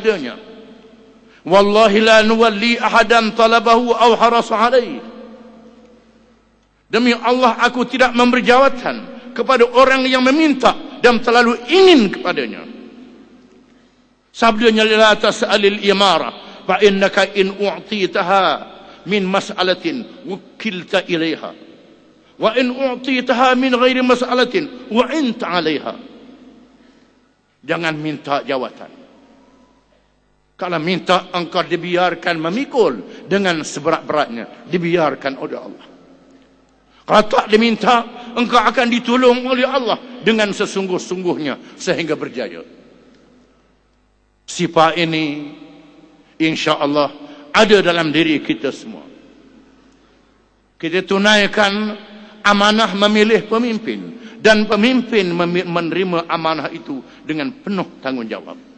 sabdanya wallahi la nuwalli ahadan talabahu aw harasa alaihi demi Allah aku tidak memberi jawatan kepada orang yang meminta dan terlalu ingin kepadanya sabdanya la tasalil imara fa innaka in u'titaha min mas'alatin wukilta ilaiha wa in u'titaha min ghairi mas'alatin wa anta 'alayha jangan minta jawatan kalau minta engkau dibiarkan memikul dengan seberat-beratnya. Dibiarkan oleh Allah. Kalau tak diminta, engkau akan ditolong oleh Allah dengan sesungguh-sungguhnya sehingga berjaya. Sifat ini insya Allah ada dalam diri kita semua. Kita tunaikan amanah memilih pemimpin. Dan pemimpin menerima amanah itu dengan penuh tanggungjawab.